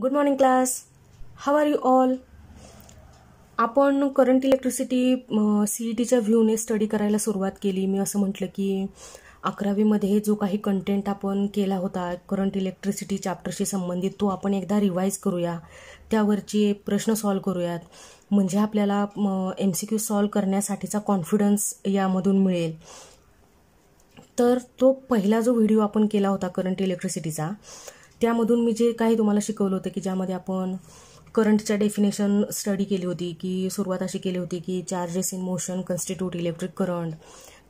Good morning class how are you all आपण current electricity C E टीच्या व्ह्यूने study करायला सुरुवात केली मी असं म्हटलं की अकरावीमध्ये जो काही कंटेंट आपण केला होता करंट इलेक्ट्रिसिटी चॅप्टरशी संबंधित तो आपण एकदा रिवाईज करूया त्यावरचे प्रश्न सॉल्व करूयात म्हणजे आपल्याला एम सी क्यू सॉल्व करण्यासाठीचा कॉन्फिडन्स यामधून मिळेल तर तो पहिला जो व्हिडिओ आपण केला होता करंट इलेक्ट्रिसिटीचा त्यामधून मी जे काही तुम्हाला शिकवलं होतं की ज्यामध्ये आपण करंटच्या डेफिनेशन स्टडी केली होती की सुरुवात अशी केली होती की charges in motion constitute electric current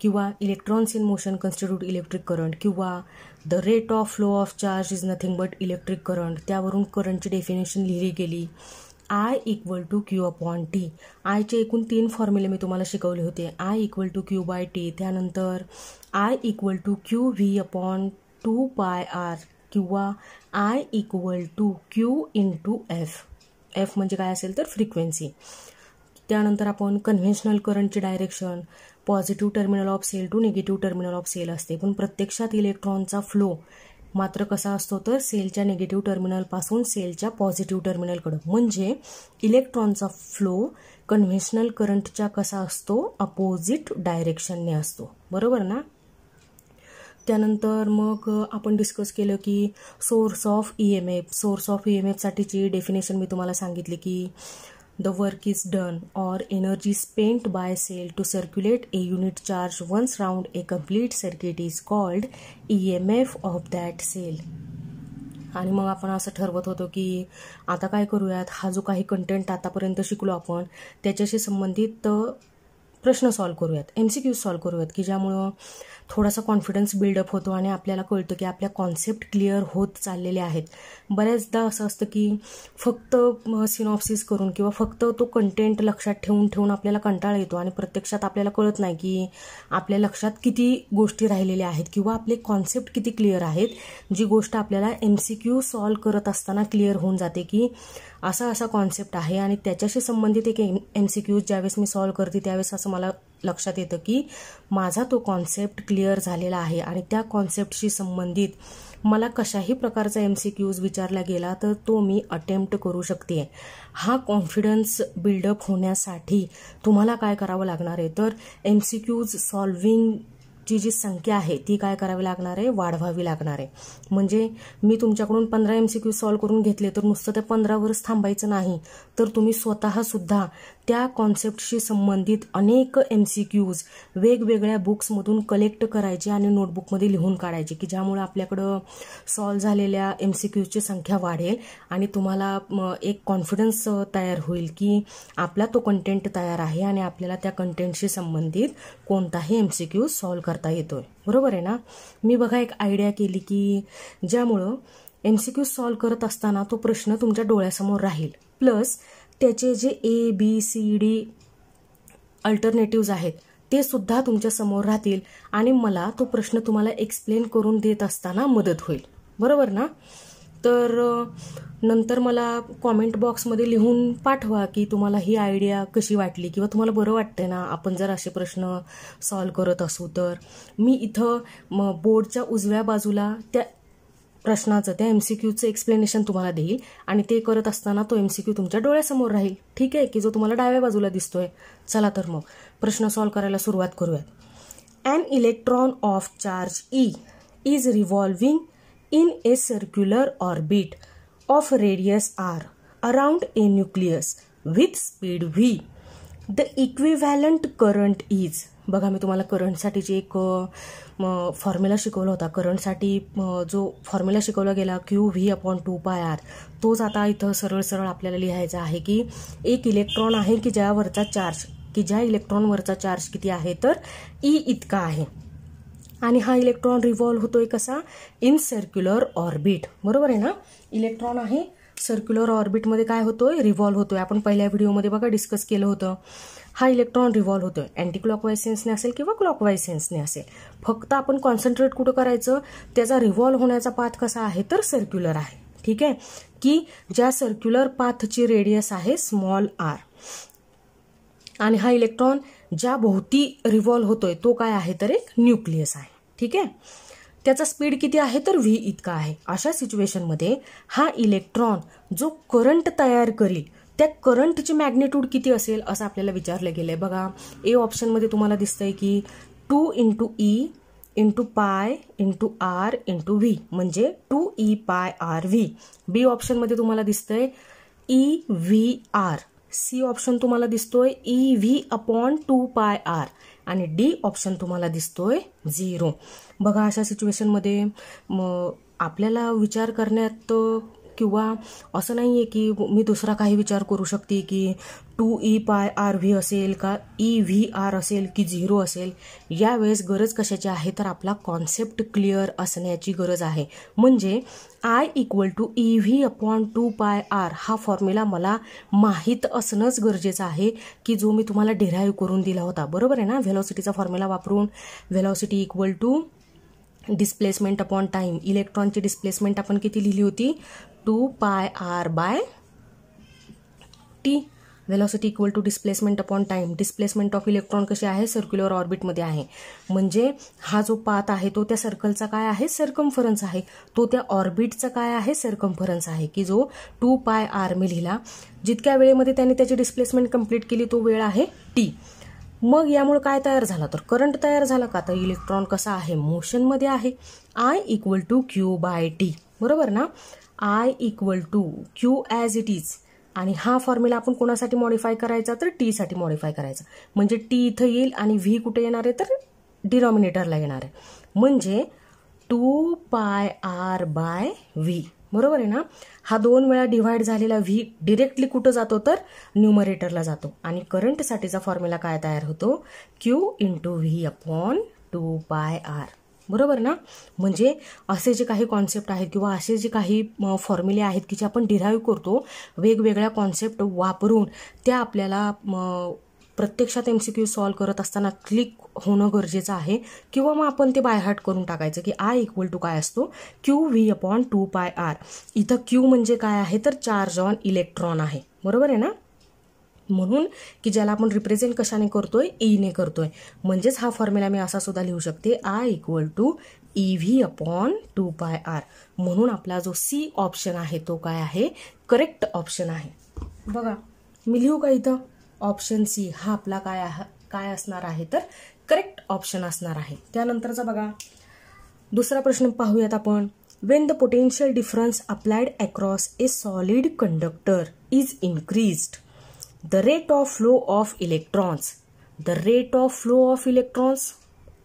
किंवा electrons in motion constitute electric current किंवा the rate of flow of charge is nothing but electric current त्यावरून करंटची डेफिनेशन लिहिली गेली I equal to Q upon T आयचे एकूण तीन फॉर्म्युले मी तुम्हाला शिकवले होते I equal to Q by T त्यानंतर I equal to Q V upon two pi R किंवा I equal to Q in to F F म्हणजे काय असेल तर फ्रिक्वेन्सी त्यानंतर आपण कन्व्हेन्शनल करंटची direction positive terminal of cell to negative terminal of cell असते पण प्रत्यक्षात इलेक्ट्रॉनचा फ्लो मात्र कसा असतो तर सेलच्या निगेटिव्ह टर्मिनलपासून सेलच्या पॉझिटिव्ह टर्मिनलकडं म्हणजे इलेक्ट्रॉनचा फ्लो कन्व्हेन्शनल करंटच्या कसा असतो अपोजिट डायरेक्शनने असतो बरोबर ना त्यानंतर मग आपण डिस्कस केलं की source of E M F source of E M एफसाठीची डेफिनेशन मी तुम्हाला सांगितली की the work is done or energy spent by cell to circulate a unit charge once round a complete circuit is called E M F of that cell आणि मग आपण असं ठरवत होतो की आता काय करूयात हा जो काही कंटेंट आतापर्यंत शिकलो आपण त्याच्याशी संबंधित प्रश्न सॉल्व करूयात एम सी क्यूज सॉल्व करूयात की ज्यामुळं थोडासा कॉन्फिडन्स बिल्डअप होतो आणि आपल्याला कळतं की आपल्या कॉन्सेप्ट क्लिअर होत चाललेल्या आहेत बऱ्याचदा असं असतं की फक्त सिनॉप्सिस करून किंवा फक्त तो कंटेंट लक्षात ठेवून ठेवून आपल्याला कंटाळा येतो आणि प्रत्यक्षात आपल्याला कळत नाही की आपल्या लक्षात किती गोष्टी राहिलेल्या आहेत किंवा आपले कॉन्सेप्ट किती क्लिअर आहेत जी गोष्ट आपल्याला एम सी क्यू सॉल्व करत असताना क्लिअर होऊन जाते की असा असा कॉन्सेप्ट आहे आणि त्याच्याशी संबंधित एक एम सी क्यूज ज्यावेळेस मी सॉल्व करते त्यावेळेस असं मला लक्षात येतं की माझा तो कॉन्सेप्ट क्लिअर झालेला आहे आणि त्या कॉन्सेप्टशी संबंधित मला कशाही प्रकारचा एम सी क्यूज विचारला गेला तर तो मी अटेम्प्ट करू शकते हा कॉन्फिडन्स बिल्डअप होण्यासाठी तुम्हाला काय करावं लागणार आहे तर एम सी क्यूज सॉल्विंग जी संख्या आहे ती काय करावी लागणार आहे वाढवावी लागणार आहे म्हणजे मी तुमच्याकडून पंधरा एम सी सॉल्व्ह करून घेतले तर नुसतं त्या पंधरावरच थांबायचं नाही तर तुम्ही स्वतःसुद्धा त्या कॉन्सेप्टशी संबंधित अनेक एम सी क्यूज वेगवेगळ्या बुक्समधून कलेक्ट करायचे आणि नोटबुकमध्ये लिहून काढायचे की ज्यामुळे आपल्याकडं सॉल्व झालेल्या एम सी क्यूजची संख्या वाढेल आणि तुम्हाला एक कॉन्फिडन्स तयार होईल की आपला तो कंटेंट तयार आहे आणि आपल्याला त्या कंटेंटशी संबंधित कोणताही एम सी क्यूज सॉल्व करता येतो आहे बरोबर आहे ना मी बघा एक आयडिया केली की ज्यामुळं एम सी क्यू सॉल्व करत असताना तो प्रश्न तुमच्या डोळ्यासमोर राहील प्लस त्याचे जे A B C D alternatives आहेत ते सुद्धा तुमच्या समोर राहतील आणि मला तो प्रश्न तुम्हाला एक्सप्लेन करून देत असताना मदत होईल बरोबर ना तर नंतर मला कॉमेंट बॉक्समध्ये लिहून पाठवा की तुम्हाला ही आयडिया कशी वाटली किंवा तुम्हाला बरं वाटतंय ना आपण जर असे प्रश्न सॉल्व करत असू तर मी इथं बोर्डच्या उजव्या बाजूला त्या प्रश्नाचं त्या एम सी क्यूचं एक्सप्लेनेशन तुम्हाला देईल आणि ते करत असताना तो एम सी क्यू तुमच्या डोळ्यासमोर राहील ठीक आहे की जो तुम्हाला डाव्या बाजूला दिसतोय चला तर मग प्रश्न सॉल्व करायला सुरुवात करूयात an electron of charge E is revolving in a circular orbit of radius R around a nucleus with speed V the equivalent current is बघा मी तुम्हाला जे एक फॉर्म्युला शिकवला होता करंटसाठी जो फॉर्म्युला शिकवला गेला Q V upon two pi R तोच आता इथं सरळ सरळ आपल्याला लिहायचा आहे की एक इलेक्ट्रॉन आहे की ज्यावरचा चार्ज की ज्या इलेक्ट्रॉनवरचा चार्ज किती आहे तर ई e इतका आहे आणि हा इलेक्ट्रॉन रिव्हॉल्व्ह होतोय कसा इन सर्क्युलर ऑर्बिट बरोबर आहे ना इलेक्ट्रॉन आहे सर्क्युलर ऑर्बिटमध्ये काय होतोय रिव्हॉल्व्ह होतोय आपण पहिल्या व्हिडिओमध्ये बघा डिस्कस केलं होतं हा इलेक्ट्रॉन रिव्हॉल्व्ह होतो अँटी क्लॉकवाईज सेन्सने असेल किंवा क्लॉकवाईज सेन्सने असेल फक्त आपण कॉन्सन्ट्रेट कुठं करायचं त्याचा रिव्हॉल्व्ह होण्याचा पाथ कसा आहे तर सर्क्युलर आहे ठीक आहे की ज्या सर्क्युलर पाथची रेडियस आहे स्मॉल आर आणि हा इलेक्ट्रॉन ज्या भोवती रिव्हॉल्व्ह होतोय तो काय आहे तर एक न्यूक्लियस आहे ठीक आहे त्याचा स्पीड किती आहे तर व्ही इतका आहे अशा सिच्युएशनमध्ये हा इलेक्ट्रॉन जो करंट तयार करील त्या करंटची मॅग्नेट्यूड किती असेल असं आपल्याला विचारलं गेलं आहे बघा ए ऑप्शनमध्ये तुम्हाला दिसतंय की two into E into pi into R into V म्हणजे two E pi R V B ऑप्शनमध्ये तुम्हाला दिसतंय E V R C option तुम्हाला दिसतोय E V upon two pi R आणि डी ऑप्शन तुम्हाला दिसतोय झिरो बघा अशा सिच्युएशनमध्ये आपल्याला विचार करण्यात किंवा असं नाही आहे की मी दुसरा काही विचार करू शकते की two E pi R V असेल का ई व्ही आर असेल की झिरो असेल यावेळेस गरज कशाची आहे तर आपला कॉन्सेप्ट क्लिअर असण्याची गरज आहे म्हणजे I equal to E V upon two pi R हा फॉर्म्युला मला माहीत असणंच गरजेचं आहे की जो मी तुम्हाला डिराईव्ह करून दिला होता बरोबर आहे ना व्हेलॉसिटीचा फॉर्म्युला वापरून velocity equal to displacement upon time इलेक्ट्रॉनची डिस्प्लेसमेंट आपण किती लिहिली होती 2 pi r by t velocity equal to displacement upon time displacement of electron कशी आहे सर्क्युलर ऑर्बिटमध्ये आहे म्हणजे हा जो पात आहे तो त्या सर्कलचा काय आहे सरकम्फरन्स आहे तो त्या ऑर्बिटचा काय आहे सर्कम्फरन्स आहे की जो टू पाय आर मी लिहिला जितक्या वेळेमध्ये त्याने त्याची डिस्प्लेसमेंट कंप्लीट केली तो वेळ आहे टी मग यामुळे काय तयार झाला तर करंट तयार झाला का तर इलेक्ट्रॉन कसा आहे मोशनमध्ये आहे I equal to Q by T बरोबर ना I equal to Q as it is आणि हा फॉर्म्युला आपण कोणासाठी मॉडिफाय करायचा तर टीसाठी मॉडिफाय करायचा म्हणजे टी इथं येईल आणि व्ही कुठे येणार आहे तर डिनॉमिनेटरला येणार आहे म्हणजे to pi R by V बरोबर आहे ना हा दोन वेळा डिव्हाइड झालेला व्ही डिरेक्टली कुठं जातो तर न्युमरेटरला जातो आणि करंटसाठीचा फॉर्म्युला काय तयार होतो Q into V upon two pi R बरोबर ना म्हणजे असे जे काही कॉन्सेप्ट आहेत किंवा असे जे काही फॉर्म्युले आहेत की जे आपण डिराईव्ह करतो वेगवेगळ्या कॉन्सेप्ट वापरून त्या आपल्याला प्रत्यक्षात एम सी क्यू सॉल्व करत असताना क्लिक होणं गरजेचं आहे किंवा मग आपण ते बायहार्ट करून टाकायचं की आय इक्वल टू काय असतो Q V upon two pi R इथं क्यू म्हणजे काय आहे तर चार्ज ऑन इलेक्ट्रॉन आहे बरोबर आहे ना म्हणून की ज्याला आपण रिप्रेझेंट कशाने करतोय ईने e करतोय म्हणजेच हा फॉर्म्युला मी असा सुद्धा लिहू शकते I equal to E V upon two by R म्हणून आपला जो सी ऑप्शन आहे तो काय आहे करेक्ट ऑप्शन आहे बघा मी लिहू का इथं ऑप्शन सी हा आपला काय काय असणार आहे तर करेक्ट ऑप्शन असणार आहे त्यानंतरचा बघा दुसरा प्रश्न पाहूयात आपण when the potential difference applied across a solid conductor is increased the rate of flow of electrons the rate of flow of electrons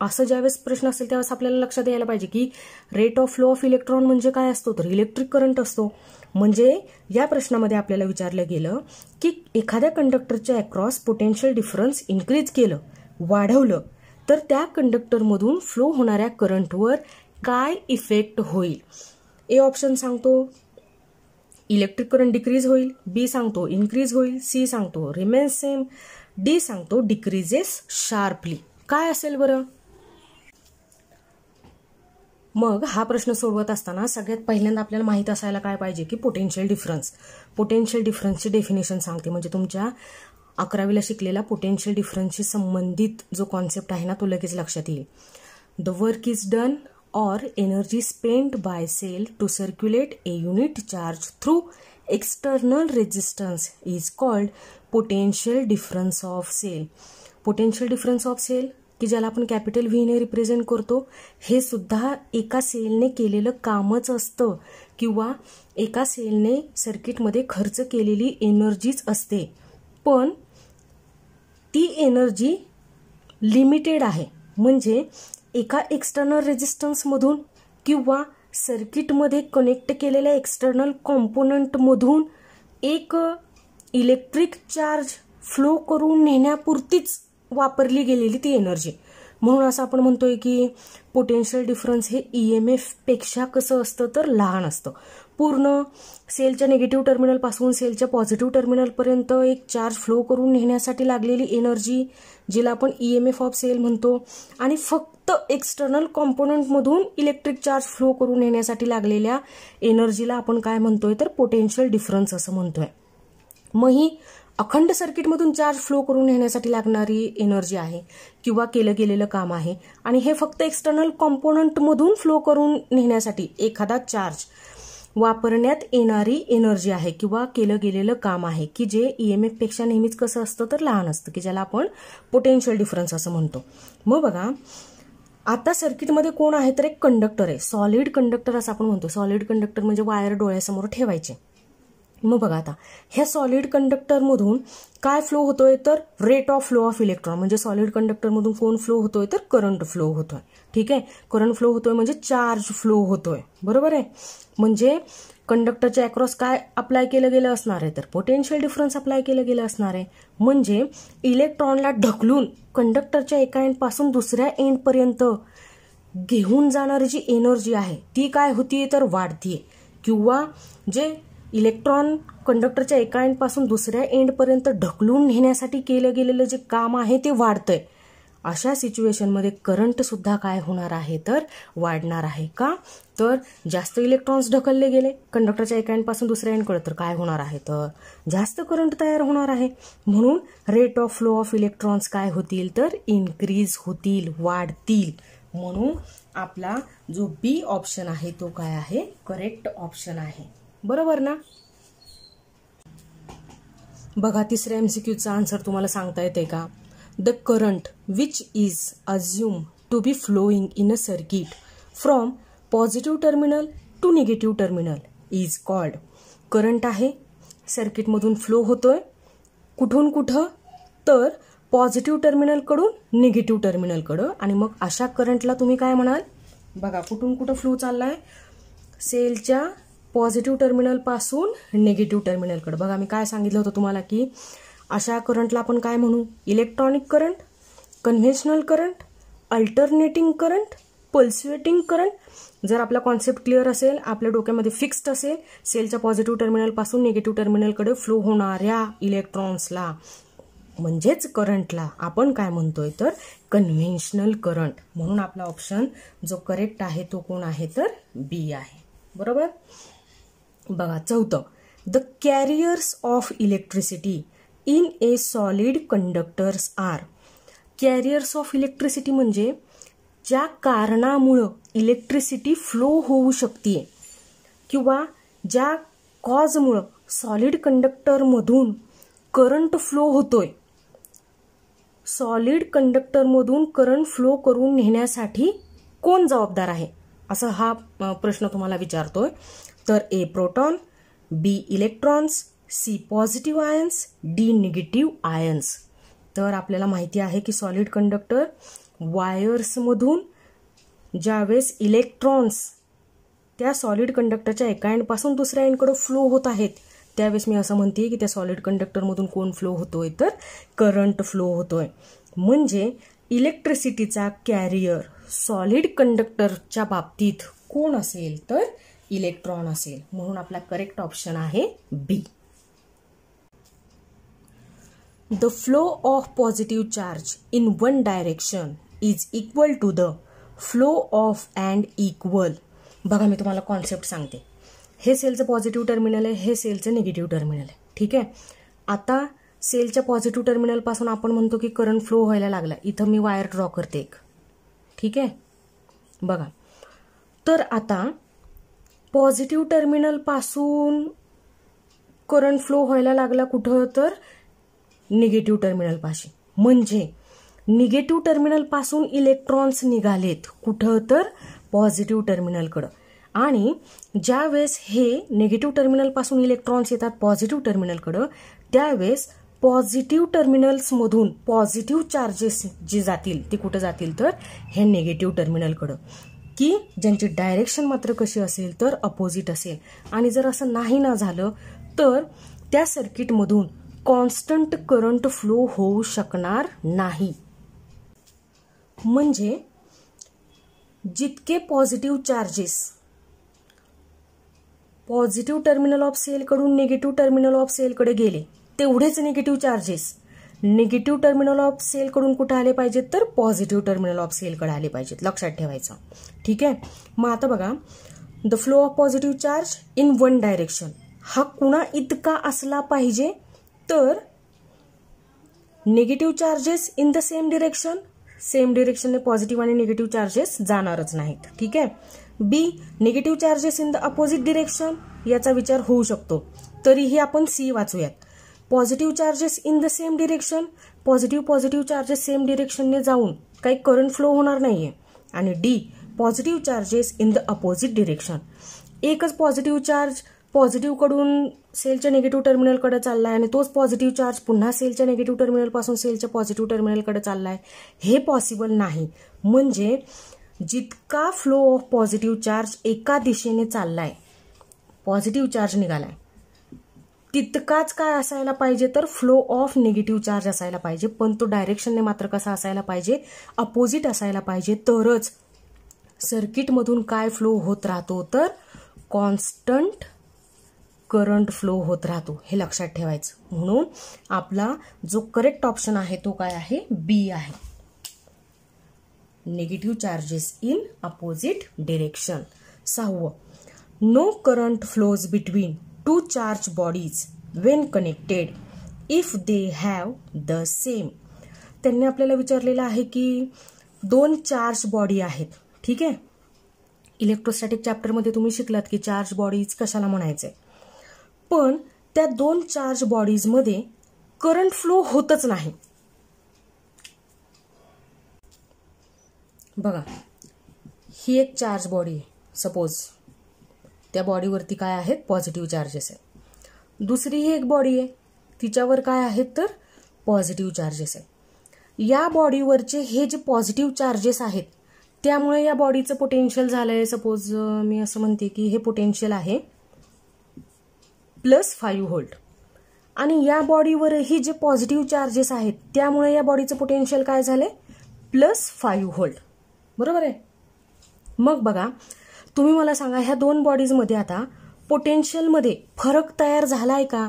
असं ज्यावेळेस प्रश्न असेल त्यावेळेस आपल्याला लक्षात यायला पाहिजे की rate of flow of electron म्हणजे काय असतो तर इलेक्ट्रिक करंट असतो म्हणजे या प्रश्नामध्ये आपल्याला विचारलं गेलं की एखाद्या कंडक्टरच्या अक्रॉस पोटेन्शियल डिफरन्स इन्क्रीज केलं वाढवलं तर त्या कंडक्टरमधून फ्लो होणाऱ्या करंटवर काय इफेक्ट होईल ए ऑप्शन सांगतो इलेक्ट्रिक करंट डिक्रीज होईल बी सांगतो इन्क्रीज होईल सी सांगतो रिमेन्स सेम डी सांगतो डिक्रीजेस शार्पली काय असेल बरं मग हा प्रश्न सोडवत असताना सगळ्यात पहिल्यांदा आपल्याला माहीत असायला काय पाहिजे की पोटेन्शियल डिफरन्स पोटेन्शियल डिफरन्सची डेफिनेशन सांगते म्हणजे तुमच्या अकरावीला शिकलेला पोटेन्शियल डिफरन्सशी संबंधित जो कॉन्सेप्ट आहे ना तो लगेच लक्षात येईल the work is done or energy spent by cell to circulate a unit charge through external resistance is called potential difference of cell potential difference of cell की ज्याला आपण कॅपिटल व्हीने रिप्रेझेंट करतो हे सुद्धा एका सेलने केलेलं कामच असतं किंवा एका सेलने सर्किटमध्ये खर्च केलेली एनर्जीच असते पण ती एनर्जी लिमिटेड आहे म्हणजे एका एक्स्टर्नल रेजिस्टन्समधून किंवा सर्किटमध्ये कनेक्ट केलेल्या एक्स्टर्नल कॉम्पोनंटमधून एक इलेक्ट्रिक चार्ज फ्लो करून नेण्यापुरतीच वापरली गेलेली ती एनर्जी म्हणून असं आपण म्हणतोय की पोटेन्शियल डिफरन्स हे ई e एम एफपेक्षा कसं असतं तर लहान असतं पूर्ण सेलच्या निगेटिव्ह टर्मिनलपासून सेलच्या पॉझिटिव्ह टर्मिनलपर्यंत एक चार्ज फ्लो करून नेण्यासाठी लागलेली एनर्जी जिला आपण E M F of cell म्हणतो आणि फक्त फक्त एक्सटर्नल कॉम्पोनंटमधून इलेक्ट्रिक चार्ज फ्लो करून येण्यासाठी लागलेल्या एनर्जीला आपण काय म्हणतोय तर पोटेन्शियल डिफरन्स असं म्हणतोय मग ही अखंड सर्किटमधून चार्ज फ्लो करून येण्यासाठी लागणारी एनर्जी आहे किंवा केलं गेलेलं काम आहे आणि हे फक्त एक्सटर्नल कॉम्पोनंटमधून फ्लो करून नेण्यासाठी एखादा चार्ज वापरण्यात येणारी एनर्जी आहे किंवा केलं गेलेलं काम आहे की जे ईएमएफपेक्षा नेहमीच कसं असतं तर लहान असतं की ज्याला आपण पोटेन्शियल डिफरन्स असं म्हणतो मग बघा आता सर्किटमध्ये कोण आहे तर एक कंडक्टर आहे सॉलिड कंडक्टर असं आपण म्हणतो सॉलिड कंडक्टर म्हणजे वायर डोळ्यासमोर ठेवायचे मग बघा आता ह्या सॉलिड कंडक्टरमधून काय फ्लो होतोय तर rate of flow of electron म्हणजे सॉलिड कंडक्टरमधून कोण फ्लो होतोय तर करंट फ्लो होतोय ठीक आहे करंट फ्लो होतोय म्हणजे चार्ज फ्लो होतोय बरोबर आहे म्हणजे कंडक्टरच्या अक्रॉस काय अप्लाय केलं गेलं असणार आहे तर पोटेन्शियल डिफरन्स अप्लाय केलं गेलं असणार आहे म्हणजे इलेक्ट्रॉनला ढकलून कंडक्टरच्या एका एंडपासून दुसऱ्या एंडपर्यंत घेऊन जाणारी जी एनर्जी आहे ती काय होतीये तर वाढतीये किंवा जे इलेक्ट्रॉन कंडक्टरच्या एका एंडपासून दुसऱ्या एंडपर्यंत ढकलून नेण्यासाठी केलं गेलेलं जे काम आहे ते वाढतंय अशा सिच्युएशनमध्ये करंटसुद्धा काय होणार आहे तर वाढणार आहे का तर जास्त इलेक्ट्रॉन्स ढकलले गेले कंडक्टरच्या एका एंडपासून दुसऱ्या एंडकडे तर काय होणार आहे तर जास्त करंट तयार होणार आहे म्हणून rate of flow of electrons काय होतील तर इन्क्रीज होतील वाढतील म्हणून आपला जो बी ऑप्शन आहे तो काय आहे करेक्ट ऑप्शन आहे बरोबर ना बघा तिसऱ्या एमसीक्यूचा आन्सर तुम्हाला सांगता येते का the current which is assumed to be flowing in a circuit from positive terminal to negative terminal is called current आहे सर्किटमधून फ्लो होतोय कुठून कुठं तर पॉझिटिव्ह टर्मिनलकडून निगेटिव्ह टर्मिनलकडं आणि मग अशा करंटला तुम्ही काय म्हणाल बघा कुठून कुठं फ्लो चालला आहे सेलच्या पॉझिटिव्ह टर्मिनलपासून निगेटिव्ह टर्मिनलकडं बघा मी काय सांगितलं होतं तुम्हाला की अशा करंटला आपण काय म्हणू electronic current conventional current alternating current pulsating current जर आपला कॉन्सेप्ट क्लिअर असेल आपल्या डोक्यामध्ये फिक्स्ड असेल सेलच्या पॉझिटिव्ह टर्मिनलपासून निगेटिव्ह टर्मिनलकडे फ्लो होणाऱ्या इलेक्ट्रॉन्सला म्हणजेच करंटला आपण काय म्हणतोय तर कन्व्हेन्शनल करंट म्हणून आपला ऑप्शन जो करेक्ट आहे तो कोण आहे तर बी आहे बरोबर बघा चौथं the carriers of electricity in a solid conductors are carriers of electricity म्हणजे ज्या कारणामुळं इलेक्ट्रिसिटी फ्लो होऊ शकते किंवा ज्या कॉजमुळं सॉलिड कंडक्टरमधून करंट फ्लो होतोय सॉलिड कंडक्टरमधून करंट फ्लो करून नेण्यासाठी कोण जबाबदार आहे असा हा प्रश्न तुम्हाला विचारतोय तर A proton B electrons C positive ions D negative ions तर आपल्याला माहिती आहे की सॉलिड कंडक्टर वायर्समधून ज्यावेळेस इलेक्ट्रॉन्स त्या सॉलिड कंडक्टरच्या एका एंडपासून दुसऱ्या एंडकडं फ्लो होत आहेत त्यावेळेस मी असं म्हणते की त्या सॉलिड कंडक्टरमधून कोण फ्लो होतोय तर करंट फ्लो होतोय म्हणजे इलेक्ट्रिसिटीचा कॅरियर सॉलिड कंडक्टरच्या बाबतीत कोण असेल तर इलेक्ट्रॉन असेल म्हणून आपला करेक्ट ऑप्शन आहे B the flow of positive charge in one direction is equal to the flow of and equal बघा मी तुम्हाला कॉन्सेप्ट सांगते हे सेलचं पॉझिटिव्ह टर्मिनल आहे हे सेलचं निगेटिव्ह टर्मिनल आहे ठीक आहे आता सेलच्या पॉझिटिव्ह टर्मिनलपासून आपण म्हणतो की करंट फ्लो व्हायला लागला इथं मी वायर ड्रॉ करते एक ठीक आहे बघा तर आता पॉझिटिव्ह टर्मिनलपासून करंट फ्लो व्हायला लागला कुठं तर निगेटिव्ह टर्मिनलपाशी म्हणजे निगेटिव्ह टर्मिनलपासून इलेक्ट्रॉन्स निघालेत कुठं तर पॉझिटिव्ह टर्मिनलकडं आणि ज्यावेळेस हे निगेटिव्ह टर्मिनलपासून इलेक्ट्रॉन्स येतात पॉझिटिव्ह टर्मिनलकडं त्यावेळेस पॉझिटिव्ह टर्मिनल्समधून पॉझिटिव्ह चार्जेस जे जातील ते कुठं जातील तर हे निगेटिव्ह टर्मिनलकडं की ज्यांची डायरेक्शन मात्र कशी असेल तर अपोजिट असेल आणि जर असं नाही ना झालं तर त्या सर्किटमधून कॉन्स्टंट करंट फ्लो होऊ शकणार नाही म्हणजे जितके positive charges positive terminal of सेलकडून निगेटिव्ह टर्मिनल ऑफ सेलकडे गेले तेवढेच negative charges negative terminal of सेलकडून कुठं आले पाहिजेत तर पॉझिटिव्ह टर्मिनल ऑफ सेलकडे आले पाहिजेत लक्षात ठेवायचं ठीक आहे मग आता बघा the flow of positive charge in one direction हा कुणा इतका असला पाहिजे तर negative charges in the same direction same डिरेक्शनने पॉझिटिव्ह आणि निगेटिव्ह चार्जेस जाणारच नाहीत ठीक आहे B negative charges in the opposite direction याचा विचार होऊ शकतो तरीही आपण सी वाचूयात positive charges in the same direction positive positive charges same डिरेक्शनने जाऊन काही करंट फ्लो होणार नाहीये आणि D positive charges in the opposite direction एकच पॉझिटिव्ह चार्ज पॉझिटिव्हकडून सेलच्या निगेटिव्ह टर्मिनलकडे चालला आहे आणि तोच पॉझिटिव्ह चार्ज पुन्हा सेलच्या निगेटिव्ह टर्मिनलपासून सेलच्या पॉझिटिव्ह टर्मिनलकडे चालला आहे हे पॉसिबल नाही म्हणजे जितका फ्लो ऑफ पॉझिटिव्ह चार्ज एका दिशेने चालला आहे पॉझिटिव्ह चार्ज निघालाय तितकाच काय असायला पाहिजे तर फ्लो ऑफ निगेटिव्ह चार्ज असायला पाहिजे पण तो डायरेक्शनने मात्र कसा असायला पाहिजे अपोजिट असायला पाहिजे तरच सर्किटमधून काय फ्लो होत राहतो तर कॉन्स्टंट करंट फ्लो होत राहतो हे लक्षात ठेवायचं म्हणून आपला जो करेक्ट ऑप्शन आहे तो काय आहे बी आहे negative charges in opposite direction सहावं no current flows between two charge bodies when connected if they have the same त्यांनी आपल्याला विचारलेलं आहे की दोन चार्ज बॉडी आहेत ठीक आहे इलेक्ट्रोस्टॅटिक चॅप्टरमध्ये तुम्ही शिकलात की चार्ज बॉडीज कशाला आहे पण त्या दोन चार्ज बॉडीजमध्ये करंट फ्लो होतच नाही बघा ही एक चार्ज बॉडी आहे सपोज त्या बॉडीवरती काय आहेत पॉझिटिव्ह चार्जेस आहे दुसरी ही एक बॉडी आहे तिच्यावर काय आहेत तर पॉझिटिव्ह चार्जेस आहे या बॉडीवरचे हे जे पॉझिटिव्ह चार्जेस आहेत त्यामुळे या बॉडीचं पोटेन्शियल झालं आहे सपोज मी असं म्हणते की हे पोटेन्शियल आहे प्लस फाईव्ह व्होल्ट आणि या बॉडीवरही जे पॉझिटिव्ह चार्जेस आहेत त्यामुळे या बॉडीचं पोटेन्शियल काय झाले प्लस फाईव्ह व्होल्ट बरोबर आहे मग बघा तुम्ही मला सांगा ह्या दोन बॉडीजमध्ये आता पोटेन्शियलमध्ये फरक तयार झालाय का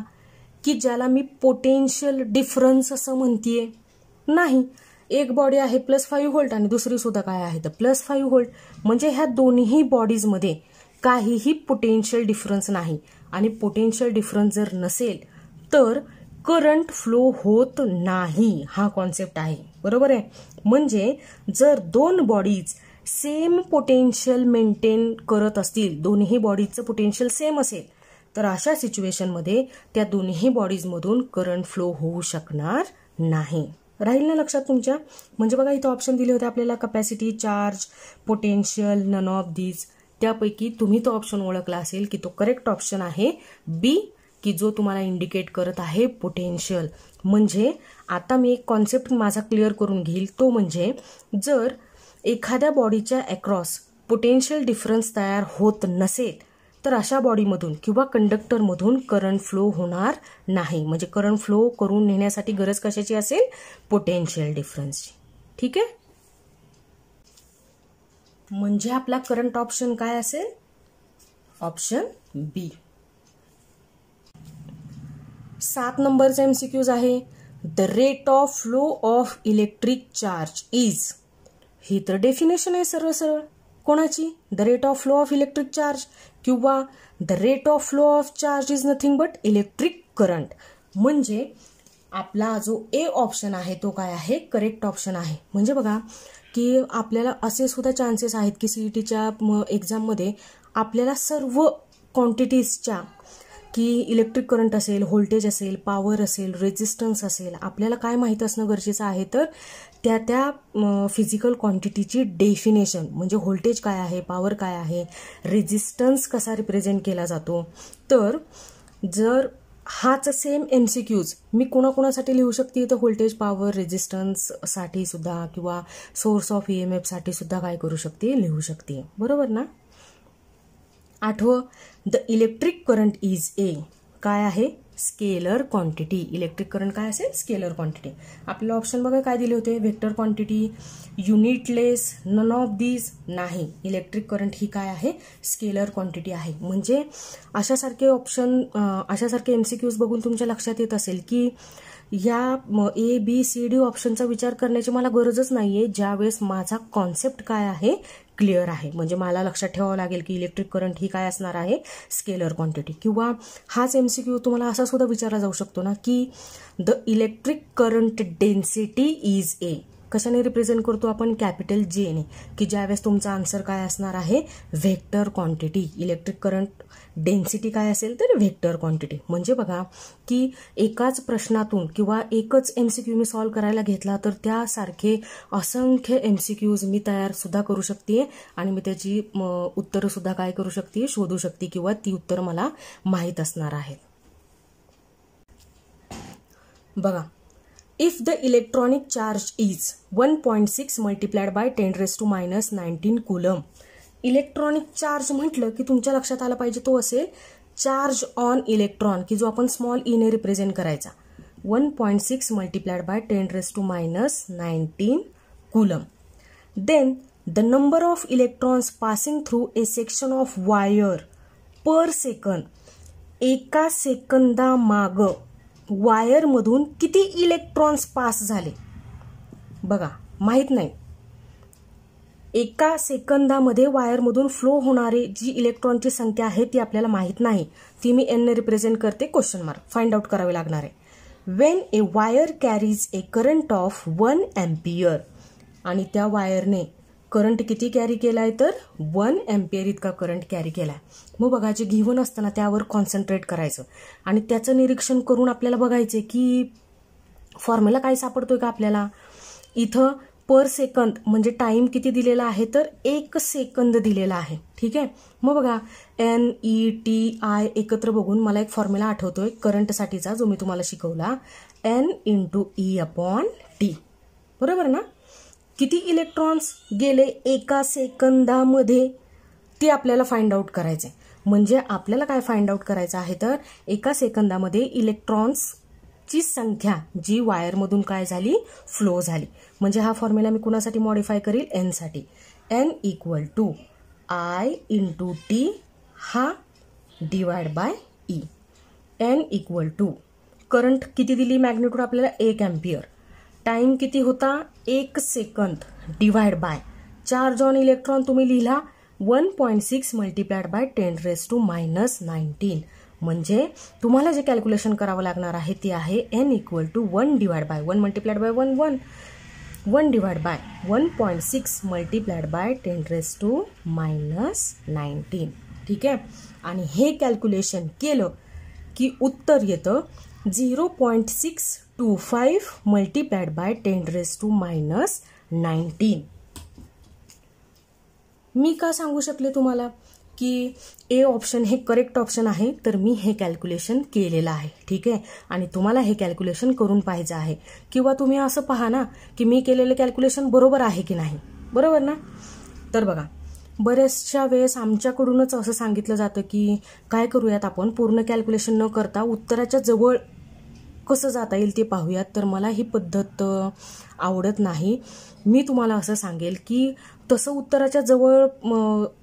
की ज्याला मी पोटेन्शियल डिफरन्स असं म्हणतीये नाही एक बॉडी आहे प्लस फाईव्ह व्होल्ट आणि दुसरी सुद्धा काय आहे तर प्लस फाईव्ह व्होल्ट म्हणजे ह्या दोन्ही बॉडीजमध्ये काहीही पोटेन्शियल डिफरन्स नाही आणि पोटेन्शियल डिफरन्स जर नसेल तर करंट फ्लो होत नाही हा कॉन्सेप्ट आहे बरोबर आहे म्हणजे जर दोन बॉडीज सेम पोटेन्शियल मेंटेन करत असतील दोन्ही बॉडीजचं पोटेन्शियल सेम असेल तर अशा सिच्युएशनमध्ये त्या दोन्ही बॉडीजमधून करंट फ्लो होऊ शकणार नाही राहील ना लक्षात तुमच्या म्हणजे बघा इथं ऑप्शन दिले होते आपल्याला capacity charge potential none of these त्यापैकी तुम्ही तो ऑप्शन ओळखला असेल की तो करेक्ट ऑप्शन आहे बी की जो तुम्हाला इंडिकेट करत आहे पोटेन्शियल म्हणजे आता मी एक कॉन्सेप्ट माझा क्लिअर करून घेईल तो म्हणजे जर एखाद्या बॉडीच्या अक्रॉस पोटेन्शियल डिफरन्स तयार होत नसेल तर अशा बॉडीमधून किंवा कंडक्टरमधून करंट फ्लो होणार नाही म्हणजे करंट फ्लो करून नेण्यासाठी गरज कशाची असेल पोटेन्शियल डिफरन्सची ठीक आहे म्हणजे आपला करंट ऑप्शन काय असेल ऑप्शन बी सात नंबरचा एमसीक्यूज आहे the rate of flow of electric charge is ही तर डेफिनेशन आहे सरळ सरळ कोणाची the rate of flow of electric charge किंवा the rate of flow of charge is nothing but electric current म्हणजे आपला जो ए ऑप्शन आहे तो काय आहे करेक्ट ऑप्शन आहे म्हणजे बघा की आपल्याला असे सुद्धा चान्सेस आहेत की सी ई टीच्या एक्झाममध्ये आपल्याला सर्व क्वांटिटीजच्या की इलेक्ट्रिक करंट असेल व्होल्टेज असेल पॉवर असेल रेजिस्टन्स असेल आपल्याला काय माहीत असणं गरजेचं आहे तर त्या त्या फिजिकल क्वांटिटीची डेफिनेशन म्हणजे व्होल्टेज काय आहे पॉवर काय आहे रेजिस्टन्स कसा रिप्रेझेंट केला जातो तर जर हाच सेम एम सी क्यूज मी कोणाकोणासाठी लिहू शकते तर व्होल्टेज पॉवर रेजिस्टन्ससाठी सुद्धा किंवा सोर्स ऑफ ई एम एफसाठी सुद्धा काय करू शकते लिहू शकते बरोबर ना आठवं the electric current is a काय आहे स्केलर क्वांटिटी इलेक्ट्रिक करंट काय असेल स्केलर क्वांटिटी आपल्याला ऑप्शन बघा काय दिले होते vector quantity unitless none of these नाही इलेक्ट्रिक करंट ही काय आहे स्केलर क्वांटिटी आहे म्हणजे अशासारखे ऑप्शन अशासारखे एम सी क्यूज बघून तुमच्या लक्षात येत असेल की या ए बी सी डी ऑप्शनचा विचार करण्याची मला गरजच नाही आहे ज्यावेळेस माझा कॉन्सेप्ट काय आहे क्लिअर आहे म्हणजे मला लक्षात ठेवावं लागेल की इलेक्ट्रिक करंट ही काय असणार आहे स्केलर क्वांटिटी किंवा हाच एम सी क्यू तुम्हाला असा सुद्धा विचारला जाऊ शकतो ना की the electric current density is a कशाने रिप्रेझेंट करतो आपण कॅपिटल जेने की ज्यावेळेस तुमचा आन्सर काय असणार आहे vector quantity electric current density काय असेल तर व्हेक्टर क्वांटिटी म्हणजे बघा की एकाच प्रश्नातून किंवा एकच एम सी क्यू मी सॉल्व्ह करायला घेतला तर त्यासारखे असंख्य एम सी क्यूज मी तयार सुद्धा करू शकते आणि मी त्याची उत्तरं सुद्धा काय करू शकते शोधू शकते किंवा ती उत्तर मला माहीत असणार आहेत बघा if the electronic charge is one is six multiplied by ten raise to minus 19 coulomb electronic charge म्हटलं की तुमच्या लक्षात आला पाहिजे तो असेल चार्ज ऑन इलेक्ट्रॉन की जो आपण स्मॉल ईने रिप्रेझेंट करायचा one point six multiplied by ten raise to minus nineteen coulomb then the number of electrons passing through a section of wire per second एका सेकंदा सेकंदामागं वायरमधून किती इलेक्ट्रॉन्स पास झाले बघा माहीत नाही एका सेकंदामध्ये वायरमधून फ्लो होणारे जी इलेक्ट्रॉनची संख्या आहे ती आपल्याला माहीत नाही ती मी एनने रिप्रेझेंट करते क्वेश्चन मार्क फाइंड आउट करावे लागणार आहे when a wire carries a current of one ampere आणि त्या वायरने करंट किती कॅरी केला आहे तर वन एम्पियर इतका करंट कॅरी केला आहे मग बघा जे घेऊन असताना त्यावर कॉन्सन्ट्रेट करायचं आणि त्याचं निरीक्षण करून आपल्याला बघायचे की फॉर्म्युला काय सापडतोय का आपल्याला इथं पर सेकंद म्हणजे टाईम किती दिलेला आहे तर एक सेकंद दिलेला आहे ठीक आहे मग बघा एन ई टी आय एकत्र बघून मला एक फॉर्म्युला आठवतोय करंटसाठीचा जो मी तुम्हाला शिकवला N into E upon T बरोबर ना किती इलेक्ट्रॉन्स गेले एका सेकंदामध्ये ते आपल्याला फाइंड आउट करायचे म्हणजे आपल्याला काय फाइंड आउट करायचं आहे तर एका सेकंदामध्ये इलेक्ट्रॉन्सची संख्या जी वायरमधून काय झाली फ्लो झाली म्हणजे हा फॉर्म्युला मी कुणासाठी मॉडिफाय करील एनसाठी N equal to I to T हा divide by E N equal to current किती दिली मॅग्नेट्यूड आपल्याला एक ॲम्पियर टाइम किती होता एक second divide by charge on electron तुम्ही लिहिला one point six multiplied by ten raise to minus nineteen म्हणजे तुम्हाला जे कॅल्क्युलेशन करावं लागणार आहे ते आहे N equal to one divide by one multiplied by one one one divide by one point six multiplied by ten raise to minus nineteen ठीक आहे आणि हे कॅल्क्युलेशन केलं की उत्तर येतं zero point six two five multiplied by ten raise to minus nineteen मी का सांगू शकले तुम्हाला की ए ऑप्शन हे करेक्ट ऑप्शन आहे तर मी हे कॅल्क्युलेशन केलेलं आहे ठीक आहे आणि तुम्हाला हे कॅल्क्युलेशन करून पाहिजे आहे किंवा तुम्ही असं पहा ना की मी केलेलं कॅल्क्युलेशन बरोबर आहे की नाही बरोबर ना तर बघा बऱ्याचशा वेळेस आमच्याकडूनच असं सांगितलं जातं की काय करूयात आपण पूर्ण कॅल्क्युलेशन न करता उत्तराच्या जवळ कसं जाता येईल ते पाहूयात तर मला ही पद्धत आवडत नाही मी तुम्हाला असं सांगेल की तसं उत्तराच्या जवळ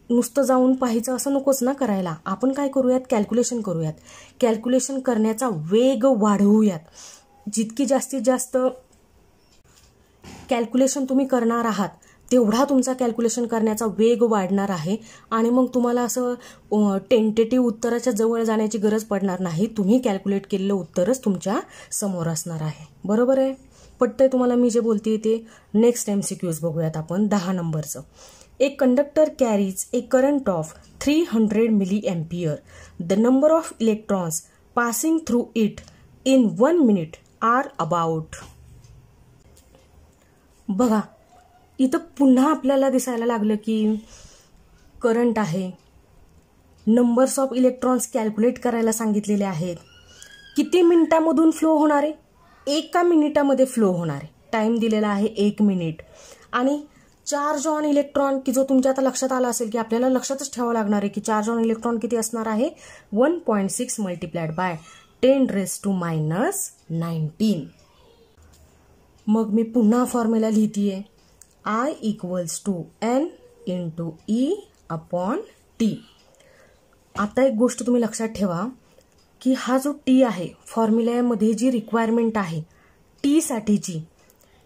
नुसतं जाऊन पाहायचं असं नकोच ना करायला आपण काय करूयात कॅल्क्युलेशन करूयात कॅल्क्युलेशन करण्याचा वेग वाढवूयात जितकी जास्तीत जास्त कॅल्क्युलेशन तुम्ही करणार आहात तेवढा तुमचा कॅल्क्युलेशन करण्याचा वेग वाढणार आहे आणि मग तुम्हाला असं टेंटेटिव्ह उत्तराच्या जवळ जाण्याची गरज पडणार नाही तुम्ही कॅल्क्युलेट केलेलं उत्तरच तुमच्या समोर असणार आहे बरोबर आहे पटतंय तुम्हाला मी जे बोलते ते नेक्स्ट एम सी क्यूज बघूयात आपण दहा नंबरचं एक conductor carries a current of three hundred milli ampere the number of electrons passing through it in one minute are about बघा इथं पुन्हा आपल्याला दिसायला लागलं की करंट आहे नंबर्स ऑफ इलेक्ट्रॉन्स कॅल्क्युलेट करायला सांगितलेले आहेत किती मिनिटामधून फ्लो होणार आहे एका मिनिटामध्ये फ्लो होणार आहे टाईम दिलेला आहे एक मिनिट आणि चार्ज ऑन इलेक्ट्रॉन की जो तुमच्या आता लक्षात आला असेल की आपल्याला लक्षातच ठेवावं लागणार आहे की चार्ज ऑन इलेक्ट्रॉन किती असणार आहे one point six multiplied by ten raise to minus nineteen मग मी पुन्हा फॉर्म्युला लिहितीये I equals to N to E upon T आता एक गोष्ट तुम्ही लक्षात ठेवा की हा जो टी आहे फॉर्म्युल्यामध्ये जी रिक्वायरमेंट आहे टीसाठीची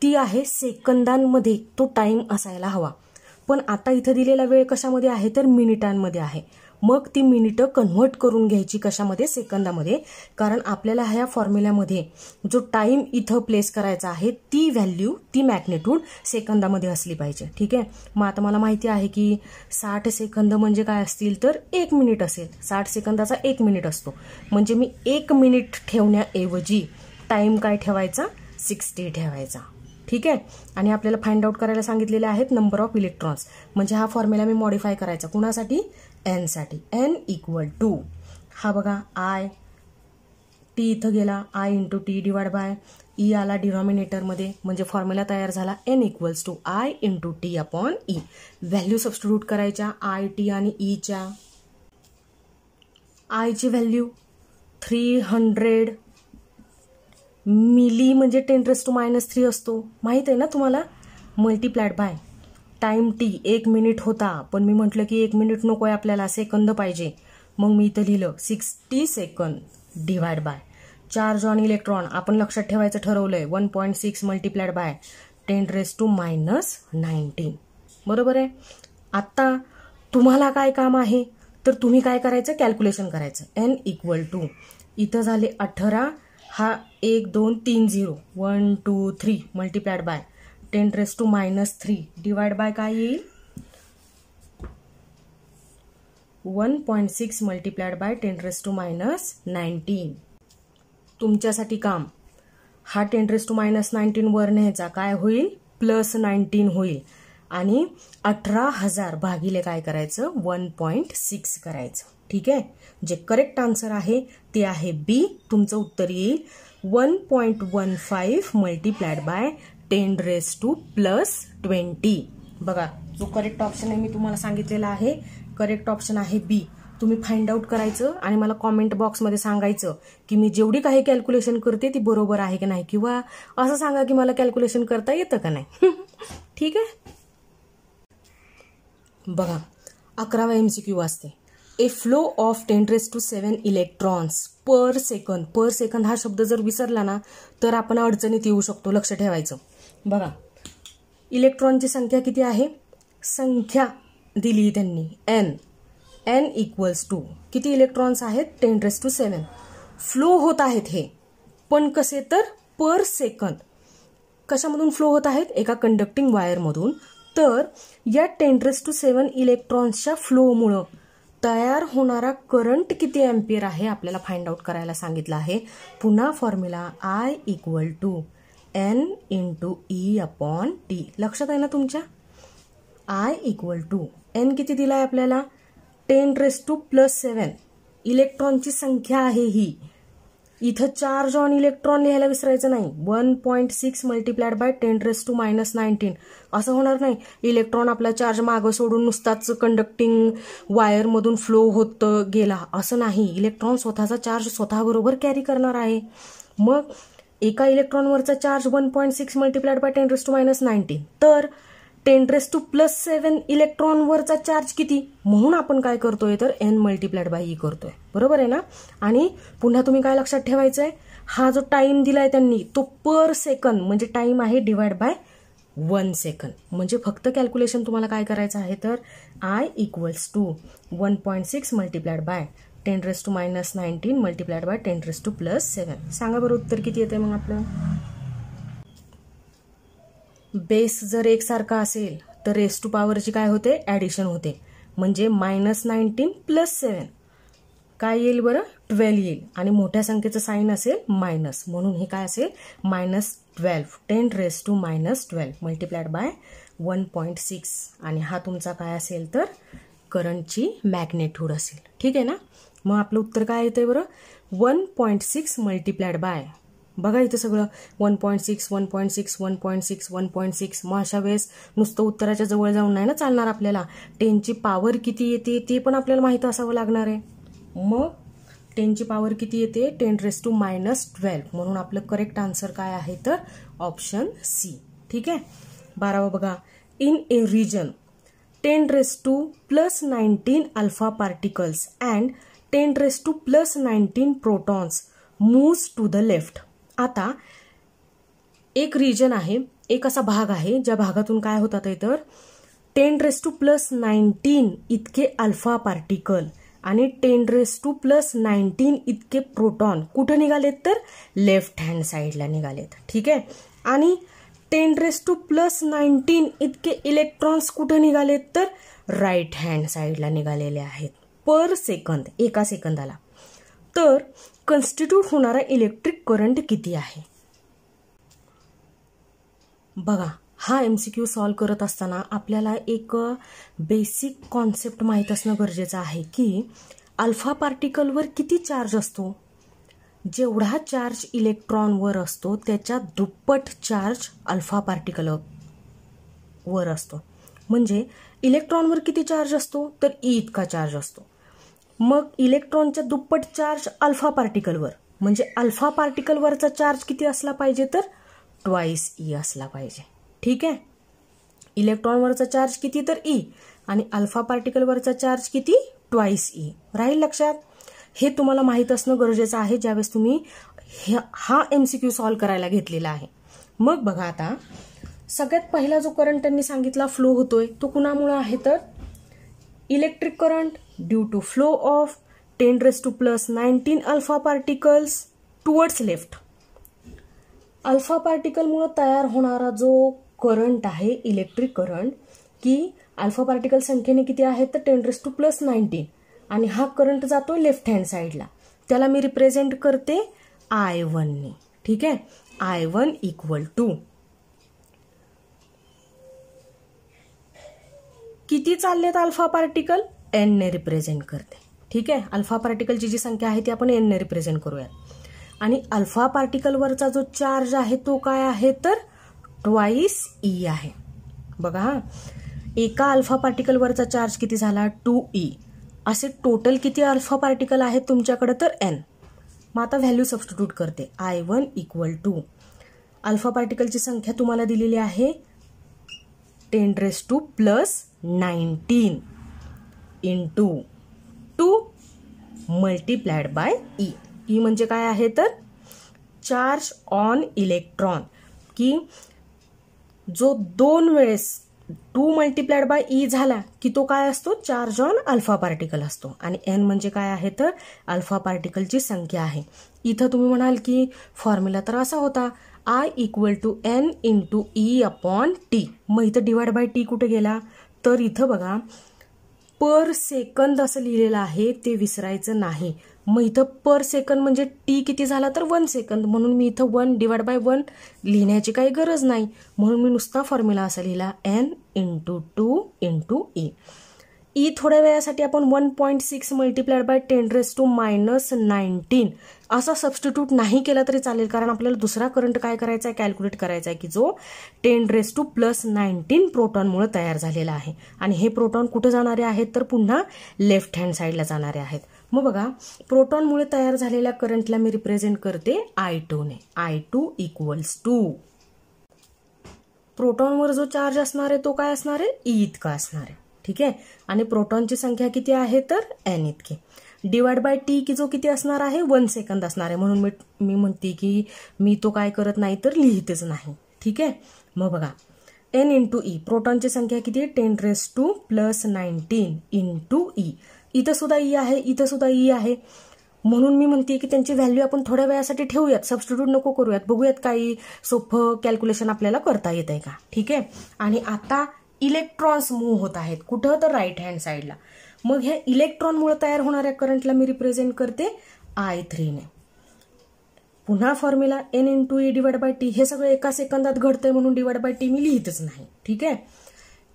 ती आहे सेकंदांमध्ये तो टाइम असायला हवा पण आता इथं दिलेला वेळ कशामध्ये आहे तर मिनिटांमध्ये आहे मग ती मिनिटं कन्व्हर्ट करून घ्यायची कशामध्ये सेकंदामध्ये कारण आपल्याला ह्या फॉर्म्युल्यामध्ये जो टाईम इथं प्लेस करायचा आहे ती व्हॅल्यू ती मॅग्नेट्यूड सेकंदामध्ये असली पाहिजे ठीक आहे मग आता मला माहिती आहे की साठ सेकंद म्हणजे काय असतील तर एक मिनिट असेल साठ सेकंदाचा एक मिनिट असतो म्हणजे मी एक मिनिट ठेवण्याऐवजी टाईम काय ठेवायचा सिक्स्टी ठेवायचा ठीक आहे आणि आपल्याला फाइंड आउट करायला सांगितलेले आहेत नंबर ऑफ इलेक्ट्रॉन्स म्हणजे हा फॉर्म्युला मी मॉडिफाय करायचा कुणासाठी एनसाठी एन इक्वल टू हा बघा आय टी इथं गेला I into T divide by E आला डिनॉमिनेटरमध्ये म्हणजे फॉर्म्युला तयार झाला N equals to I into T upon E value substitute करायच्या आय टी आणि ईच्या आयची व्हॅल्यू थ्री हंड्रेड मिली म्हणजे ten raise to minus three असतो माहीत आहे ना तुम्हाला मल्टीप्लाइड बाय टाइम टी एक मिनिट होता पण मी म्हटलं की एक मिनिट नको आहे आपल्याला सेकंद पाहिजे मग मी इथं लिहिलं sixty second divide by charge on electron आपण लक्षात ठेवायचं ठरवलंय one point six multiplied by ten raise to minus nineteen बरोबर आहे आत्ता तुम्हाला काय काम आहे तर तुम्ही काय करायचं कॅल्क्युलेशन करायचं एन इक्वल टू इथं झाले अठरा हा एक दोन तीन zero one two three multiplied by ten raise to minus three divide by काय येईल one point six multiplied by ten raise to minus nineteen तुमच्यासाठी काम हा ten raise to minus nineteen वर न्यायचा काय होईल प्लस नाईन्टीन होईल आणि अठरा हजार भागिले काय करायचं वन पॉईंट सिक्स करायचं ठीक आहे जे करेक्ट आन्सर आहे ते आहे बी तुमचं उत्तर येईल one point one five multiplied by ten raise to plus twenty बघा जो करेक्ट ऑप्शन आहे मी तुम्हाला सांगितलेला आहे करेक्ट ऑप्शन आहे बी तुम्ही फाइंड आउट करायचं आणि मला कॉमेंट बॉक्समध्ये सांगायचं की मी जेवढी काही कॅल्क्युलेशन करते ती बरोबर आहे की नाही किंवा असं सांगा की मला कॅल्क्युलेशन करता येतं का नाही ठीक आहे बघा अकरावा एम सी क्यू असते A flow of ten raise to seven electrons per second per second हा शब्द जर विसरला ना तर आपण अडचणीत येऊ शकतो लक्ष ठेवायचं बघा इलेक्ट्रॉनची संख्या किती आहे संख्या दिली त्यांनी एन एन इक्वल्स टू किती इलेक्ट्रॉन्स आहेत ten raise to seven flow होत आहेत हे पण कसे तर पर सेकंद कशामधून फ्लो होत आहेत एका कंडक्टिंग वायरमधून तर या टेन ड्रेस टू सेवन इलेक्ट्रॉन्सच्या फ्लोमुळं तयार होणारा करंट किती एम्पियर आहे आपल्याला फाइंड आउट करायला सांगितलं आहे पुन्हा formula I equal to N into E upon T लक्षात आहे ना तुमच्या आय इक्वल टू एन किती दिला आहे आपल्याला ten raise to plus seven इलेक्ट्रॉनची संख्या आहे ही इथं चार्ज ऑन इलेक्ट्रॉन लिहायला विसरायचं नाही one point six multiplied by ten raise to minus nineteen असं होणार नाही इलेक्ट्रॉन आपला चार्ज मागं सोडून नुसताच कंडक्टिंग वायरमधून फ्लो होत गेला असं नाही इलेक्ट्रॉन स्वतःचा चार्ज स्वतःबरोबर कॅरी करणार आहे मग एका इलेक्ट्रॉनवरचा charge one point six multiplied by ten raise to minus nineteen तर ten raise to plus seven इलेक्ट्रॉनवरचा चार्ज किती म्हणून आपण काय करतोय तर एन मल्टीप्लाइड बाय ई करतोय बरोबर आहे ना आणि पुन्हा तुम्ही काय लक्षात ठेवायचं आहे हा जो टाइम दिलाय त्यांनी तो पर सेकंद म्हणजे टाइम आहे डिवाइड बाय वन सेकंद म्हणजे फक्त कॅल्क्युलेशन तुम्हाला काय करायचं आहे तर I equals to one point six multiplied by ten raise to minus nineteen multiplied by ten raise to plus seven सांगा बरं उत्तर किती येते मग आपलं बेस जर एकसारखा असेल तर रेस टू पॉवरची काय होते ॲडिशन होते म्हणजे मायनस नाईन्टीन प्लस सेवन काय येईल बरं ट्वेल्व येईल आणि मोठ्या संख्येचं साईन असेल मायनस म्हणून हे काय असेल minus twelve ten raise to minus twelve multiplied by one point six आणि हा तुमचा काय असेल तर करंटची मॅग्नेट्यूड असेल ठीक आहे ना मग आपलं उत्तर काय येतंय बरं one point six multiplied by बघा इथं सगळं one point six one point six one point six one point six मग अशा वेळेस नुसतं उत्तराच्या जवळ जाऊन नाही ना चालणार आपल्याला टेनची पावर किती येते ते पण आपल्याला माहीत असावं लागणार आहे मग टेनची पावर किती येते ten raise to minus twelve म्हणून आपलं करेक्ट आन्सर काय आहे तर ऑप्शन सी ठीक आहे बारावं बघा in a region ten raise to plus nineteen alpha particles and ten raise to plus nineteen protons moves to the left आता एक रिजन आहे एक असा भाग आहे ज्या भागातून काय होतात तर ten raise to plus nineteen इतके अल्फा पार्टिकल आणि ten raise to plus nineteen इतके प्रोटॉन कुठं निघालेत तर लेफ्ट हँड साईडला निघालेत ठीक आहे आणि ten raise to plus nineteen इतके इलेक्ट्रॉन्स कुठं निघालेत तर राईट हँड साईडला निघालेले आहेत पर सेकंद एका सेकंदाला तर कन्स्टिट्यूट होणारा इलेक्ट्रिक करंट किती आहे बघा हा एम सी क्यू सॉल्व करत असताना आपल्याला एक बेसिक कॉन्सेप्ट माहीत असणं गरजेचं आहे की अल्फा पार्टिकलवर किती चार्ज असतो जेवढा चार्ज इलेक्ट्रॉनवर असतो त्याच्या दुप्पट चार्ज अल्फा पार्टिकल वर असतो म्हणजे इलेक्ट्रॉनवर किती चार्ज असतो तर ई e इतका चार्ज असतो मग इलेक्ट्रॉनच्या दुप्पट चार्ज अल्फा पार्टिकलवर म्हणजे अल्फा पार्टिकलवरचा चार्ज किती असला पाहिजे तर ट्वाईस ई e असला पाहिजे ठीक आहे इलेक्ट्रॉनवरचा चार्ज किती तर ई e आणि अल्फा पार्टिकलवरचा चार्ज किती ट्वाईस ई e. राहील लक्षात हे तुम्हाला माहीत असणं गरजेचं आहे ज्यावेळेस तुम्ही हा क्यू सॉल्व्ह करायला घेतलेला आहे मग बघा आता सगळ्यात पहिला जो करंट त्यांनी सांगितला फ्लो होतोय तो कुणामुळे आहे तर electric current due to flow of 10 raised to plus 19 alpha particles towards left. Alpha पार्टिकलमुळं तयार होणारा जो करंट आहे इलेक्ट्रिक करंट की अल्फा पार्टिकल संख्येने किती आहे तर ten raise to plus nineteen आणि हा करंट जातो लेफ्ट हँड साईडला त्याला मी रिप्रेझेंट करते आय वनने ठीक आहे आय वन इक्वल टू किती चाललेत अल्फा पार्टिकल एनने रिप्रेझेंट करते ठीक आहे अल्फा पार्टिकलची जी संख्या आहे ती आपण एनने रिप्रेझेंट करूया आणि अल्फा पार्टिकलवरचा जो चार्ज आहे तो काय आहे तर ट्वाईस ई e आहे बघा हा एका अल्फा पार्टिकलवरचा चार्ज किती झाला टू ई e. असे टोटल किती अल्फा पार्टिकल आहेत तुमच्याकडं तर एन मग आता व्हॅल्यू सबस्टिट्यूट करते I one equal to alpha पार्टिकलची संख्या तुम्हाला दिलेली आहे ten raise to plus nineteen into two multiplied by e e म्हणजे काय आहे तर चार्ज ऑन इलेक्ट्रॉन की जो दोन वेळेस टू मल्टीप्लाइड बाय ई झाला की तो काय असतो चार्ज ऑन अल्फा पार्टिकल असतो आणि एन म्हणजे काय आहे तर अल्फा पार्टिकलची संख्या आहे इथं तुम्ही म्हणाल की फॉर्म्युला तर असा होता I equal to N into E upon t मग इथं डिवाइड बाय टी कुठे गेला तर इथं बघा पर सेकंद असं लिहिलेलं आहे ते विसरायचं नाही मग इथं पर सेकंद म्हणजे टी किती झाला तर वन सेकंद म्हणून मी इथं वन डिवाइड बाय वन लिहिण्याची काही गरज नाही म्हणून मी नुसता फॉर्म्युला असा लिहिला n into two into e e थोड्या वेळासाठी आपण one point six multiplied by ten raise to minus nineteen असा सबस्टिट्यूट नाही केला तरी चालेल कारण आपल्याला दुसरा करंट काय करायचा आहे कॅल्क्युलेट करायचा आहे की जो ten raise to plus nineteen प्रोटॉनमुळे तयार झालेला आहे आणि हे प्रोटॉन कुठे जाणारे आहेत तर पुन्हा लेफ्ट हँड साईडला जाणारे आहेत मग बघा प्रोटॉनमुळे तयार झालेल्या करंटला मी रिप्रेझेंट करते आय ने आय टू इक्वल्स टू प्रोटॉनवर जो चार्ज असणार आहे तो काय असणार आहे ई e इतका असणार आहे ठीक आहे आणि प्रोटॉनची संख्या किती आहे तर एन इतकी डिवाइड बाय टी की जो किती असणार आहे वन सेकंद असणार आहे म्हणून मी मी म्हणते की मी तो काय करत नाही तर लिहितेच नाही ठीक आहे मग बघा एन इंटू ई प्रोटॉनची संख्या किती आहे ten raise to plus nineteen into e इथं सुद्धा ई e आहे इथं सुद्धा ई e आहे म्हणून मी म्हणते की त्यांची व्हॅल्यू आपण थोड्या वेळासाठी ठेवूयात सबस्टिट्यूट नको करूयात बघूयात काही सोपं कॅल्क्युलेशन आपल्याला करता येत आहे का ठीक आहे आणि आता इलेक्ट्रॉन्स मूव्ह होत आहेत कुठं तर राईट हँड साईडला मग ह्या इलेक्ट्रॉनमुळे तयार होणाऱ्या करंटला मी रिप्रेझेंट करते आय थ्रीने पुन्हा formula n in two e divide by t हे सगळं एका सेकंदात घडतंय म्हणून डिवाइड बाय टी मी लिहितच नाही ठीक आहे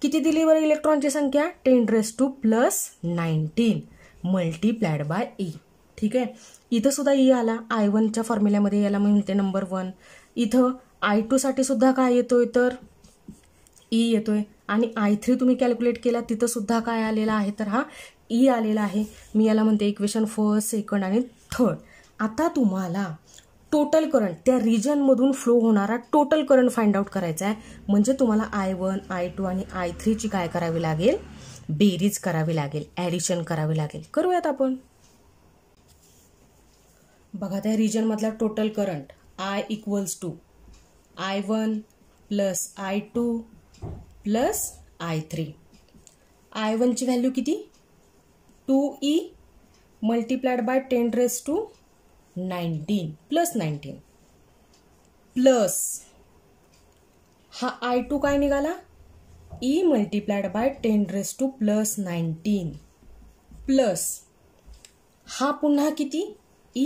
किती दिली बरं इलेक्ट्रॉनची संख्या ten raise to plus nineteen multiplied by e ठीक आहे इथं सुद्धा ई e आला आय वनच्या फॉर्म्युल्यामध्ये याला मी म्हणते नंबर वन इथं आय साठी सुद्धा काय येतोय तर ई e येतोय आणि आय थ्री तुम्ही कॅल्क्युलेट केला तिथं सुद्धा काय आलेला आहे तर हा ई e आलेला आहे मी याला म्हणते इक्वेशन फर्स्ट सेकंड आणि थर्ड आता तुम्हाला टोटल करंट त्या रिजनमधून फ्लो होणारा टोटल करंट फाइंड आउट करायचा आहे म्हणजे तुम्हाला आय वन आय टू आणि आय थ्रीची काय करावी लागेल बेरीज करावी लागेल ॲडिशन करावी लागेल करूयात आपण बघा त्या रिजनमधला total current I equals to I one plus I two plus I three I वनची व्हॅल्यू किती two e multiplied by ten raise to nineteen plus nineteen plus हा आय टू काय निघाला e multiplied by ten raise to plus nineteen plus हा पुन्हा किती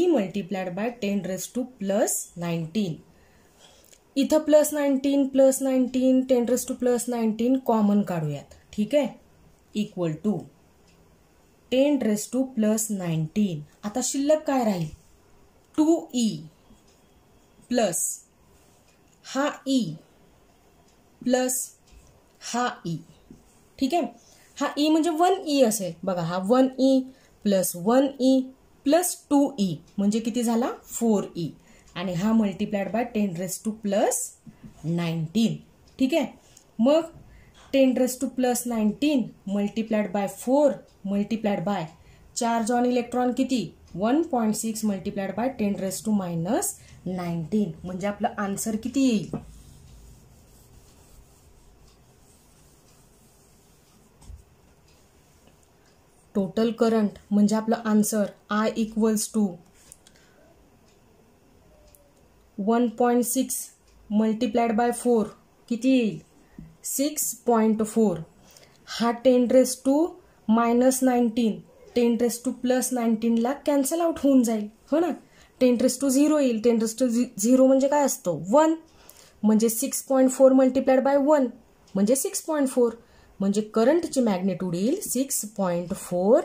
e multiplied by ten raise to plus nineteen इथं plus nineteen plus nineteen raise to plus nineteen common काढूयात ठीक आहे equal to ten raise to plus nineteen आता शिल्लक काय राहील टू ई प्लस हा ई e प्लस हा ई e. ठीक आहे हा ई e म्हणजे वन ई असेल बघा हा one e plus one e plus two e म्हणजे किती झाला फोर ई आणि हा multiplied by ten raise to plus nineteen ठीक आहे मग ten raise to plus nineteen multiplied by four multiplied by charge on electron किती one point six multiplied by ten raise to minus nineteen म्हणजे आपलं answer किती येईल total current म्हणजे आपलं answer I equals to one point six multiplied by four किती येईल six point four हा ten raise to minus nineteen ten raise to plus नाईन्टीनला कॅन्सल आउट होऊन जाईल हो ना टेन रेस टू झिरो येईल टेन रेस टू झिरो म्हणजे काय असतो वन म्हणजे six point four multiplied by one म्हणजे सिक्स पॉईंट फोर म्हणजे करंटची मॅग्नेट्यूड येईल सिक्स पॉईंट फोर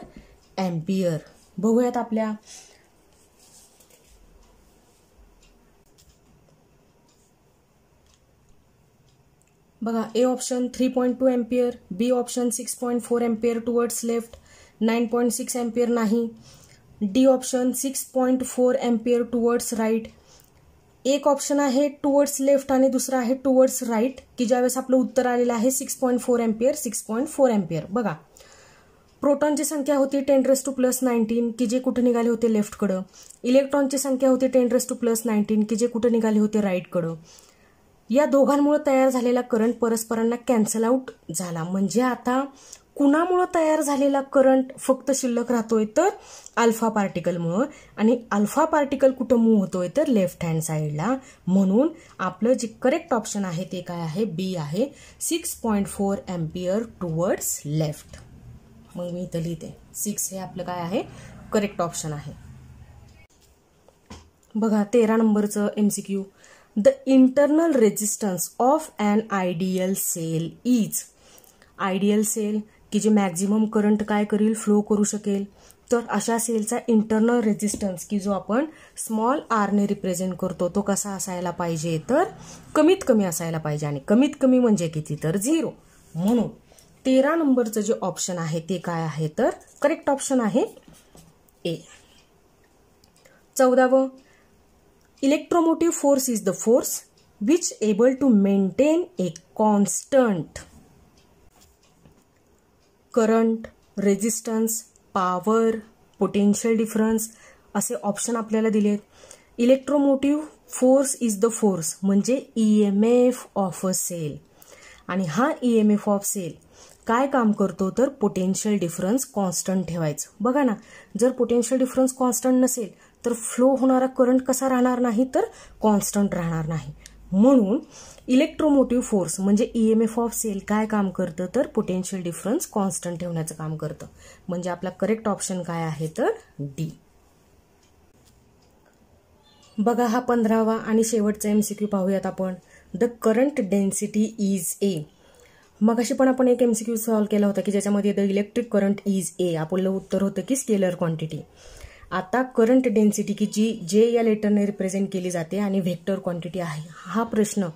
एम्पियर बघूयात आपल्या बघा A option three point two ampere B option six point four ampere towards left nine point six ampere नाही D option six point four ampere towards right एक option आहे towards left आणि दुसरा आहे towards right की ज्यावेळेस आपलं उत्तर आलेलं आहे six point four ampere six point four ampere बघा प्रोटॉनची संख्या होती टेंड्रेस टू प्लस नाईन्टीन की जे कुठे निघाले होते लेफ्टकडं इलेक्ट्रॉनची संख्या होती रेस टू प्लस नाईन्टीन की जे कुठे निघाले होते राईटकडं या दोघांमुळे तयार झालेला करंट परस्परांना कॅन्सल आउट झाला म्हणजे आता कुणामुळं तयार झालेला करंट फक्त शिल्लक राहतोय तर अल्फा पार्टिकलमुळं आणि अल्फा पार्टिकल कुठं मूव्ह होतोय तर लेफ्ट हँड साईडला म्हणून आपलं जे करेक्ट ऑप्शन आहे ते काय आहे बी आहे six point four ampere towards left मग मी इथं लिहिते सिक्स हे आपलं काय आहे करेक्ट ऑप्शन आहे बघा तेरा नंबरचं M C Q the internal resistance of an ideal cell is ideal cell की जे मॅक्झिमम करंट काय करील फ्लो करू शकेल तर अशा सेलचा इंटरनल रेजिस्टन्स की जो आपण स्मॉल आरने रिप्रेझेंट करतो तो कसा असायला पाहिजे तर कमीत कमी असायला पाहिजे आणि कमीत कमी म्हणजे किती तर झिरो म्हणून तेरा नंबरचं जे ऑप्शन आहे ते काय आहे तर करेक्ट ऑप्शन आहे ए चौदावं electromotive force is the force which able to maintain a constant current resistance power potential difference असे ऑप्शन आपल्याला दिले आहेत electromotive force is the force म्हणजे E M F of a cell आणि हा E M F of cell काय काम करतो तर पोटेन्शियल डिफरन्स कॉन्स्टंट ठेवायचं बघा ना जर पोटेन्शियल डिफरन्स कॉन्स्टंट नसेल तर फ्लो होणारा करंट कसा राहणार नाही तर कॉन्स्टंट राहणार नाही म्हणून इलेक्ट्रोमोटिव्ह फोर्स म्हणजे E M F of cell काय काम करतं तर पोटेन्शियल डिफरन्स कॉन्स्टंट ठेवण्याचं काम करतं म्हणजे आपला करेक्ट ऑप्शन काय आहे तर डी बघा हा पंधरावा आणि शेवटचा एम क्यू पाहूयात आपण the current density is a मगाशी पण आपण एक एम सी सॉल्व्ह केला होता की ज्याच्यामध्ये the electric current is a आपलं उत्तर होतं की स्केलर क्वांटिटी आता करंट डेन्सिटी की जी जे या लेटरने रिप्रेझेंट केली जाते आणि व्हेक्टर क्वांटिटी आहे हा प्रश्न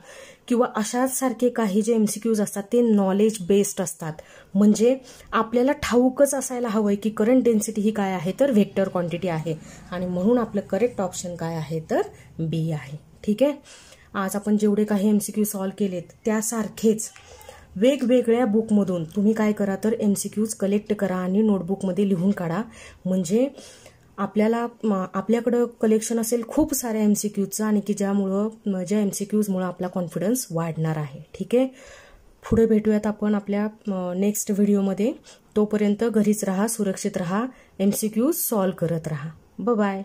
किंवा अशाच सारखे काही जे एमसीक्यूज असतात ते नॉलेज बेस्ड असतात म्हणजे आपल्याला ठाऊकच असायला हवं की करंट डेन्सिटी ही काय आहे तर व्हेक्टर क्वांटिटी आहे आणि म्हणून आपलं करेक्ट ऑप्शन काय आहे तर बी आहे ठीक आहे आज आपण जेवढे काही एमसीक्यू सॉल्व्ह केलेत त्यासारखेच वेगवेगळ्या बुकमधून तुम्ही काय करा तर एमसीक्यूज कलेक्ट करा आणि नोटबुकमध्ये लिहून काढा म्हणजे आपल्याला आपल्याकडं कलेक्शन असेल खूप साऱ्या एम सी क्यूजचं आणि की ज्यामुळं ज्या एम सी क्यूजमुळं आपला कॉन्फिडन्स वाढणार आहे ठीक आहे पुढे भेटूयात आपण आपल्या नेक्स्ट व्हिडिओमध्ये तोपर्यंत घरीच राहा सुरक्षित राहा एम सी क्यूज सॉल्व करत राहा ब बाय